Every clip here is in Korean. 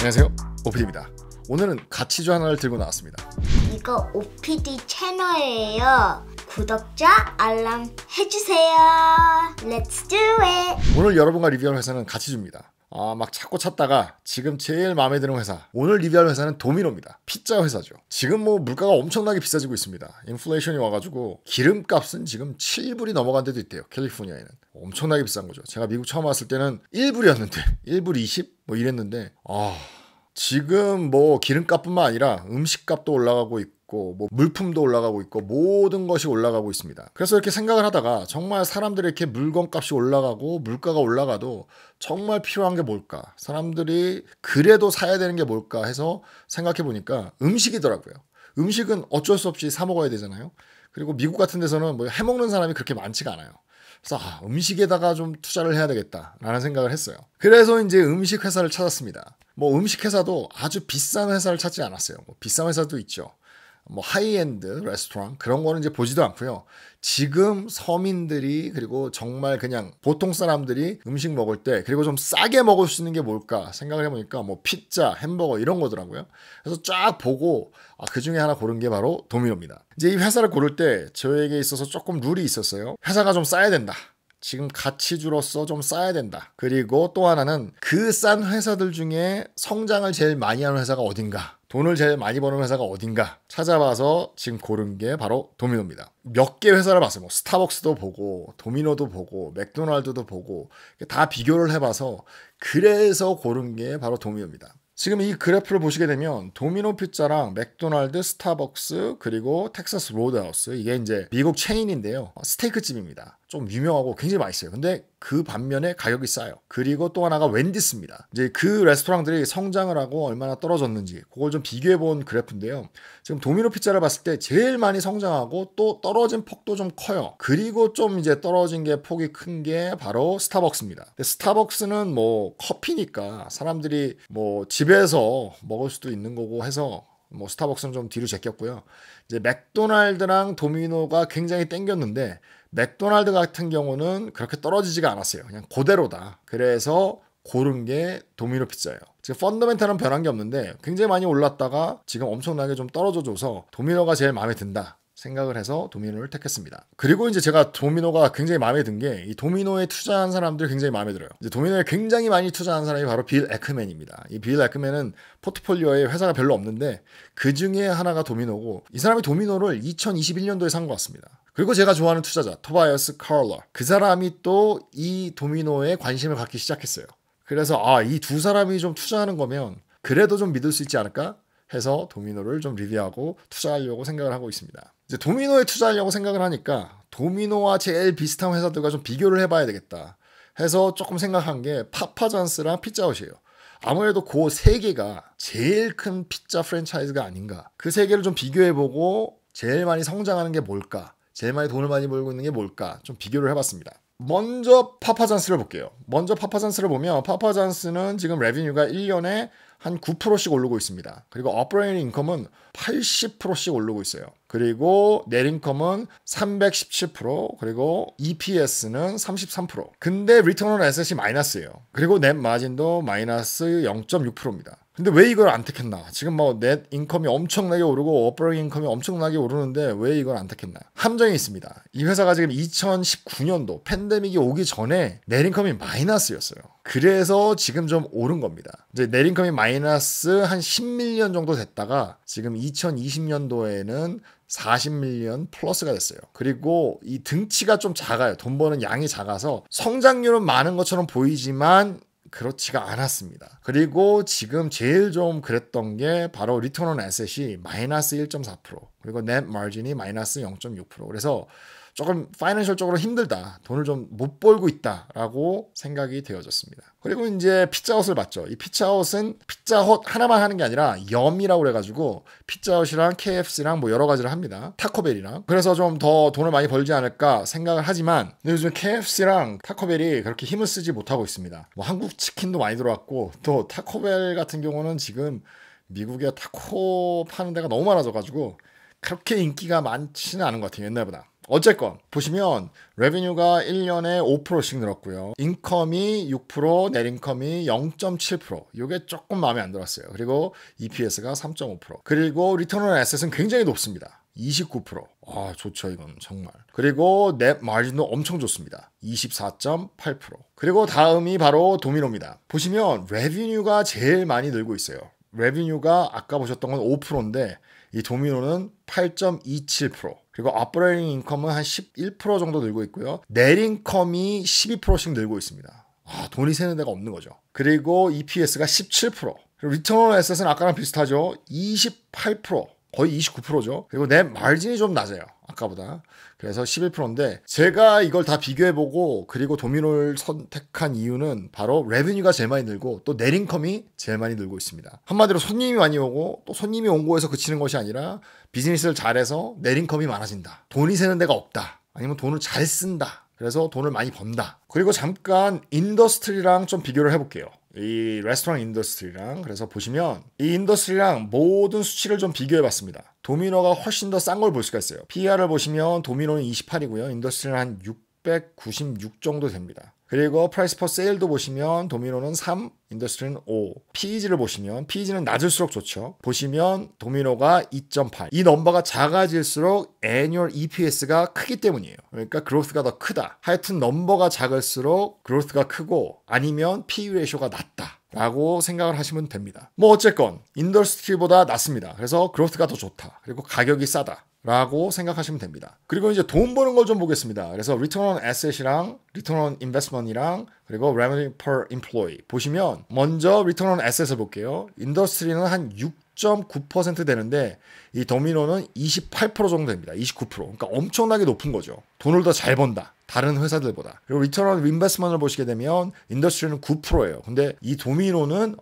안녕하세요. 오피디입니다. 오늘은 가치주 하나를 들고 나왔습니다. 이거 오피디 채널이에요. 구독자 알람 해주세요. Let's 오늘 여러분과 리뷰할 회사는 가치주입니다. 아, 막 찾고 찾다가 지금 제일 마음에 드는 회사 오늘 리뷰할 회사는 도미노입니다 피자 회사죠 지금 뭐 물가가 엄청나게 비싸지고 있습니다 인플레이션이 와가지고 기름값은 지금 7불이 넘어간 데도 있대요 캘리포니아에는 엄청나게 비싼 거죠 제가 미국 처음 왔을 때는 1불이었는데 1불 20? 뭐 이랬는데 아 지금 뭐 기름값뿐만 아니라 음식값도 올라가고 있고 있고 뭐 물품도 올라가고 있고 모든 것이 올라가고 있습니다. 그래서 이렇게 생각을 하다가 정말 사람들이 이렇게 물건값이 올라가고 물가가 올라가도 정말 필요한 게 뭘까? 사람들이 그래도 사야 되는 게 뭘까 해서 생각해 보니까 음식이더라고요. 음식은 어쩔 수 없이 사 먹어야 되잖아요. 그리고 미국 같은 데서는 뭐 해먹는 사람이 그렇게 많지가 않아요. 그래서 아, 음식에다가 좀 투자를 해야 되겠다라는 생각을 했어요. 그래서 이제 음식 회사를 찾았습니다. 뭐 음식 회사도 아주 비싼 회사를 찾지 않았어요. 뭐 비싼 회사도 있죠. 뭐 하이엔드 레스토랑 그런 거는 이제 보지도 않고요. 지금 서민들이 그리고 정말 그냥 보통 사람들이 음식 먹을 때 그리고 좀 싸게 먹을 수 있는 게 뭘까 생각을 해보니까 뭐 피자, 햄버거 이런 거더라고요. 그래서 쫙 보고 아, 그 중에 하나 고른 게 바로 도미노입니다. 이제 이 회사를 고를 때 저에게 있어서 조금 룰이 있었어요. 회사가 좀 싸야 된다. 지금 가치주로서 좀 싸야 된다. 그리고 또 하나는 그 싼 회사들 중에 성장을 제일 많이 하는 회사가 어딘가, 돈을 제일 많이 버는 회사가 어딘가 찾아봐서 지금 고른 게 바로 도미노입니다. 몇 개 회사를 봤어요. 뭐 스타벅스도 보고, 도미노도 보고, 맥도날드도 보고, 다 비교를 해봐서 그래서 고른 게 바로 도미노입니다. 지금 이 그래프를 보시게 되면 도미노 피자랑 맥도날드, 스타벅스 그리고 텍사스 로드하우스 이게 이제 미국 체인인데요. 스테이크 집입니다. 좀 유명하고 굉장히 맛있어요. 근데 그 반면에 가격이 싸요. 그리고 또 하나가 웬디스입니다. 이제 그 레스토랑들이 성장을 하고 얼마나 떨어졌는지 그걸 좀 비교해 본 그래프인데요. 지금 도미노 피자를 봤을 때 제일 많이 성장하고 또 떨어진 폭도 좀 커요. 그리고 좀 이제 떨어진 게 폭이 큰 게 바로 스타벅스입니다. 근데 스타벅스는 뭐 커피니까 사람들이 뭐 집에서 먹을 수도 있는 거고 해서 뭐 스타벅스는 좀 뒤로 제꼈고요. 이제 맥도날드랑 도미노가 굉장히 땡겼는데 맥도날드 같은 경우는 그렇게 떨어지지가 않았어요. 그냥 그대로다. 그래서 고른 게 도미노 피자예요. 지금 펀더멘탈은 변한 게 없는데 굉장히 많이 올랐다가 지금 엄청나게 좀 떨어져줘서 도미노가 제일 마음에 든다. 생각을 해서 도미노를 택했습니다. 그리고 이제 제가 도미노가 굉장히 마음에 든 게 이 도미노에 투자한 사람들 굉장히 마음에 들어요. 이제 도미노에 굉장히 많이 투자한 사람이 바로 빌 에크맨입니다. 이 빌 에크맨은 포트폴리오에 회사가 별로 없는데 그 중에 하나가 도미노고 이 사람이 도미노를 2021년도에 산 것 같습니다. 그리고 제가 좋아하는 투자자 토바이어스 칼러 그 사람이 또 이 도미노에 관심을 갖기 시작했어요. 그래서 아 이 두 사람이 좀 투자하는 거면 그래도 좀 믿을 수 있지 않을까 해서 도미노를 좀 리뷰하고 투자하려고 생각을 하고 있습니다. 이제 도미노에 투자하려고 생각을 하니까 도미노와 제일 비슷한 회사들과 좀 비교를 해봐야 되겠다 해서 조금 생각한 게 파파잔스랑 피자헛이에요. 아무래도 그 세 개가 제일 큰 피자 프랜차이즈가 아닌가. 그 세 개를 좀 비교해보고 제일 많이 성장하는 게 뭘까? 제일 많이 돈을 많이 벌고 있는 게 뭘까? 좀 비교를 해봤습니다. 먼저 파파잔스를 볼게요. 먼저 파파잔스를 보면 파파잔스는 지금 레비뉴가 1년에 한 9%씩 오르고 있습니다. 그리고 o p e r a t i 은 80%씩 오르고 있어요. 그리고 내린컴은 317% 그리고 EPS는 33% 근데 리턴 온 에셋이 마이너스예요. 그리고 넷 마진도 마이너스 0.6%입니다. 근데 왜 이걸 안 택했나? 지금 뭐넷 인컴이 엄청나게 오르고 어퍼링 인컴이 엄청나게 오르는데 왜 이걸 안 택했나? 함정이 있습니다. 이 회사가 지금 2019년도 팬데믹이 오기 전에 넷 인컴이 마이너스였어요. 그래서 지금 좀 오른 겁니다. 이제 넷 인컴이 마이너스 한 10밀리언 정도 됐다가 지금 2020년도에는 40밀리언 플러스가 됐어요. 그리고 이 등치가 좀 작아요. 돈 버는 양이 작아서 성장률은 많은 것처럼 보이지만 그렇지가 않았습니다. 그리고 지금 제일 좀 그랬던 게 바로 리턴 온 에셋이 마이너스 1.4% 그리고 넷 마진이 마이너스 0.6% 그래서 조금 파이낸셜적으로 힘들다 돈을 좀 못 벌고 있다라고 생각이 되어졌습니다 그리고 이제 피자헛을 봤죠 이 피자헛은 피자헛 하나만 하는 게 아니라 염이라고 그래가지고 피자헛이랑 KFC랑 뭐 여러 가지를 합니다 타코벨이랑 그래서 좀 더 돈을 많이 벌지 않을까 생각을 하지만 요즘 KFC랑 타코벨이 그렇게 힘을 쓰지 못하고 있습니다 뭐 한국 치킨도 많이 들어왔고 또 타코벨 같은 경우는 지금 미국의 타코 파는 데가 너무 많아져가지고 그렇게 인기가 많지는 않은 것 같아요. 옛날보다. 어쨌건 보시면 레비뉴가 1년에 5%씩 늘었고요. 인컴이 6%, 넷인컴이 0.7%. 이게 조금 마음에 안 들었어요. 그리고 EPS가 3.5%. 그리고 리턴 온 에셋은 굉장히 높습니다. 29%. 아, 좋죠, 이건 정말. 그리고 넷 마진도 엄청 좋습니다. 24.8%. 그리고 다음이 바로 도미노입니다. 보시면 레비뉴가 제일 많이 늘고 있어요. 레비뉴가 아까 보셨던 건 5%인데 이 도미노는 8.27%, 그리고 업브레이닝 인컴은 한 11% 정도 늘고 있고요. 넬 인컴이 12%씩 늘고 있습니다. 아, 돈이 새는 데가 없는 거죠. 그리고 EPS가 17%. 리턴 리턴 에셋은 아까랑 비슷하죠. 28%. 거의 29%죠. 그리고 내말진이좀 낮아요. 아까보다. 그래서 11%인데 제가 이걸 다 비교해보고 그리고 도미노를 선택한 이유는 바로 레비뉴가 제일 많이 늘고 또 내린컴이 제일 많이 늘고 있습니다. 한마디로 손님이 많이 오고 또 손님이 온 거에서 그치는 것이 아니라 비즈니스를 잘해서 내린컴이 많아진다. 돈이 새는 데가 없다. 아니면 돈을 잘 쓴다. 그래서 돈을 많이 번다. 그리고 잠깐 인더스트리랑 좀 비교를 해볼게요. 이 레스토랑 인더스트리랑 그래서 보시면 이 인더스트리랑 모든 수치를 좀 비교해 봤습니다. 도미노가 훨씬 더 싼 걸 볼 수가 있어요. PER을 보시면 도미노는 28이고요. 인더스트리는 한 696 정도 됩니다. 그리고 프라이스 퍼 세일도 보시면 도미노는 3, 인더스트리는 5. PEG를 보시면 PEG는 낮을수록 좋죠. 보시면 도미노가 2.8. 이 넘버가 작아질수록 애니얼 EPS가 크기 때문이에요. 그러니까 그로스가 더 크다. 하여튼 넘버가 작을수록 그로스가 크고 아니면 PE 레이쇼가 낮다. 라고 생각을 하시면 됩니다. 뭐 어쨌건 인더스트리보다 낫습니다. 그래서 그로스가 더 좋다. 그리고 가격이 싸다. 라고 생각하시면 됩니다. 그리고 이제 돈 버는 걸 좀 보겠습니다. 그래서 Return on Asset이랑 Return on Investment이랑 그리고 Revenue per Employee 보시면 먼저 Return on Asset을 볼게요. 인더스트리는 한 6. 1 9 되는데 이 도미노는 28% 정도 됩니다. 29%. 그러니까 엄청나게 높은 거죠. 돈을 더 잘 번다. 다른 회사들보다. 그리고 리턴 인베스먼을 보시게 되면 인더스트리는 9%예요. 근데 이 도미노는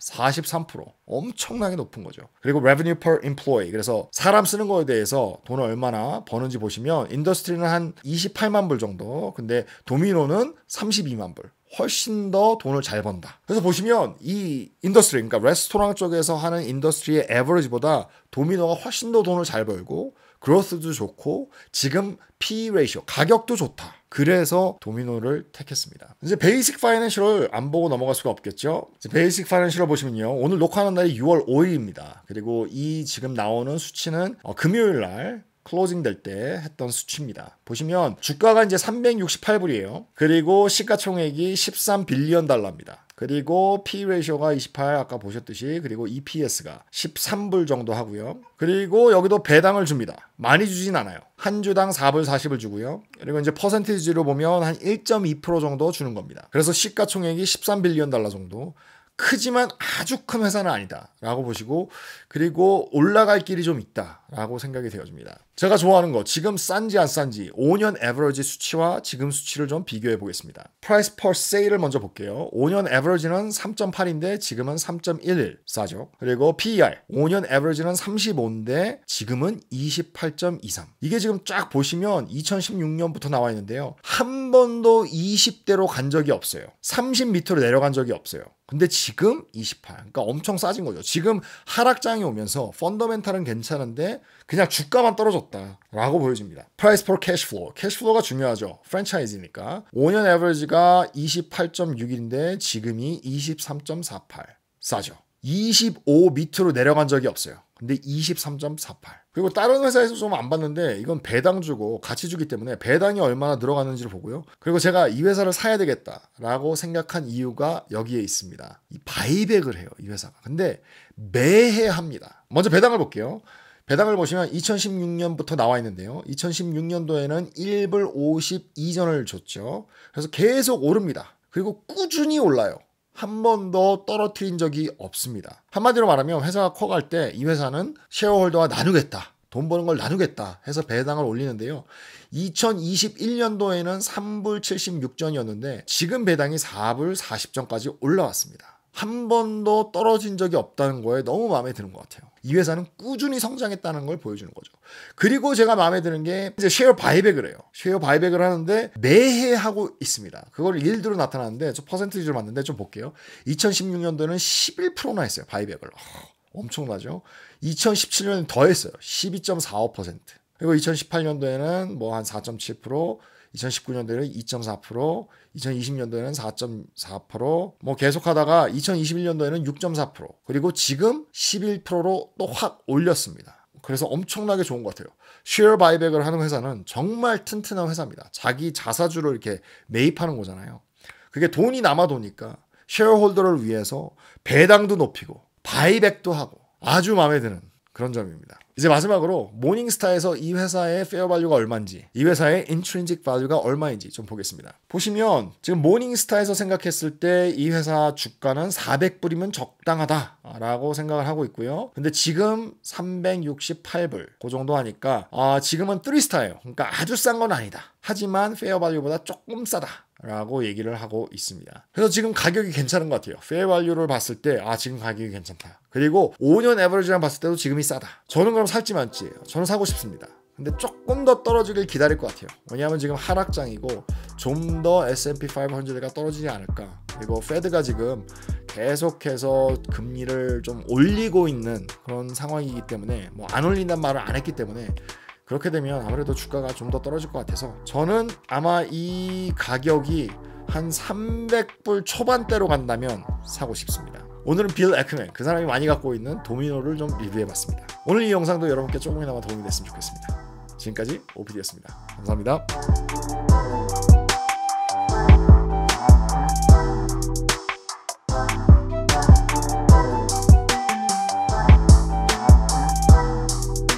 43% 아, 엄청나게 높은 거죠. 그리고 revenue per employee 그래서 사람 쓰는 거에 대해서 돈을 얼마나 버는지 보시면 인더스트리는 한 28만 불 정도 근데 도미노는 32만 불 훨씬 더 돈을 잘 번다. 그래서 보시면 이 인더스트리, 그러니까 레스토랑 쪽에서 하는 인더스트리의 에버리지보다 도미노가 훨씬 더 돈을 잘 벌고 그로스도 좋고 지금 P 레이시오 가격도 좋다. 그래서 도미노를 택했습니다. 이제 베이식 파이낸셜을 안 보고 넘어갈 수가 없겠죠. 베이식 파이낸셜을 보시면요. 오늘 녹화하는 날이 6월 5일입니다. 그리고 이 지금 나오는 수치는 어, 금요일 날 클로징 될 때 했던 수치입니다. 보시면 주가가 이제 368불이에요. 그리고 시가총액이 13빌리언 달러입니다. 그리고 P 레이쇼가 28 아까 보셨듯이 그리고 EPS가 13불 정도 하고요. 그리고 여기도 배당을 줍니다. 많이 주진 않아요. 한 주당 4불 40을 주고요. 그리고 이제 퍼센티지로 보면 한 1.2% 정도 주는 겁니다. 그래서 시가총액이 13빌리언 달러 정도 크지만 아주 큰 회사는 아니다. 라고 보시고, 그리고 올라갈 길이 좀 있다. 라고 생각이 되어집니다. 제가 좋아하는 거 지금 싼지 안 싼지 5년 에버러지 수치와 지금 수치를 좀 비교해 보겠습니다. 프라이스 퍼 세일을 먼저 볼게요. 5년 에버러지는 3.8인데 지금은 3.11 싸죠. 그리고 PER 5년 에버러지는 35인데 지금은 28.23. 이게 지금 쫙 보시면 2016년부터 나와 있는데요. 한 번도 20대로 간 적이 없어요. 30m로 내려간 적이 없어요. 근데 지금 28. 그러니까 엄청 싸진 거죠. 지금 하락장이 오면서 펀더멘탈은 괜찮은데 그냥 주가만 떨어졌다라고 보여집니다. Price per cash flow. cash flow가 중요하죠. 프랜차이즈니까. 5년 a v e 지가 28.6인데 지금이 23.48. 싸죠. 25 밑으로 내려간 적이 없어요. 근데 23.48. 그리고 다른 회사에서 좀 안 봤는데 이건 배당 주고 같이 주기 때문에 배당이 얼마나 들어가는지를 보고요. 그리고 제가 이 회사를 사야 되겠다라고 생각한 이유가 여기에 있습니다. 이 바이백을 해요, 이 회사가. 근데 매해 합니다. 먼저 배당을 볼게요. 배당을 보시면 2016년부터 나와 있는데요. 2016년도에는 1불 52전을 줬죠. 그래서 계속 오릅니다. 그리고 꾸준히 올라요. 한 번도 떨어뜨린 적이 없습니다. 한마디로 말하면 회사가 커갈 때 이 회사는 셰어홀더와 나누겠다. 돈 버는 걸 나누겠다 해서 배당을 올리는데요. 2021년도에는 3불 76전이었는데 지금 배당이 4불 40전까지 올라왔습니다. 한 번도 떨어진 적이 없다는 거에 너무 마음에 드는 것 같아요. 이 회사는 꾸준히 성장했다는 걸 보여주는 거죠. 그리고 제가 마음에 드는 게 이제 쉐어 바이백을 해요. 쉐어 바이백을 하는데 매해 하고 있습니다. 그걸 일들로 나타나는데 저 퍼센티지를 봤는데 좀 볼게요. 2016년도는 11%나 했어요. 바이백을. 어, 엄청나죠. 2017년 에더 했어요. 12.45%. 그리고 2018년도에는 뭐 한 4.7%, 2019년도에는 2.4%, 2020년도에는 4.4%, 뭐 계속하다가 2021년도에는 6.4%, 그리고 지금 11%로 또 확 올렸습니다. 그래서 엄청나게 좋은 것 같아요. 쉐어 바이백을 하는 회사는 정말 튼튼한 회사입니다. 자기 자사주를 이렇게 매입하는 거잖아요. 그게 돈이 남아 도니까 쉐어홀더를 위해서 배당도 높이고 바이백도 하고 아주 마음에 드는 그런 점입니다. 이제 마지막으로 모닝스타에서 이 회사의 페어 발류가 얼마인지, 이 회사의 인트린직 발류가 얼마인지 좀 보겠습니다. 보시면 지금 모닝스타에서 생각했을 때 이 회사 주가는 400불이면 적당하다. 라고 생각을 하고 있고요. 근데 지금 368불 그 정도 하니까 아, 지금은 뜨리스타예요. 그러니까 아주 싼 건 아니다. 하지만 페어 발류보다 조금 싸다. 라고 얘기를 하고 있습니다. 그래서 지금 가격이 괜찮은 것 같아요. 페어 발류를 봤을 때, 아, 지금 가격이 괜찮다. 그리고 5년 에버리지랑 봤을 때도 지금이 싸다. 저는 그럼 살지 말지 저는 사고 싶습니다. 근데 조금 더 떨어지길 기다릴 것 같아요. 왜냐하면 지금 하락장이고 좀 더 S&P 500가 떨어지지 않을까. 그리고 페드가 지금 계속해서 금리를 좀 올리고 있는 그런 상황이기 때문에 뭐 안 올린단 말을 안 했기 때문에 그렇게 되면 아무래도 주가가 좀 더 떨어질 것 같아서 저는 아마 이 가격이 한 300불 초반대로 간다면 사고 싶습니다. 오늘은 빌 에크맨, 그 사람이 많이 갖고 있는 도미노를 좀 리뷰해봤습니다. 오늘 이 영상도 여러분께 조금이나마 도움이 됐으면 좋겠습니다. 지금까지 오피디였습니다 감사합니다.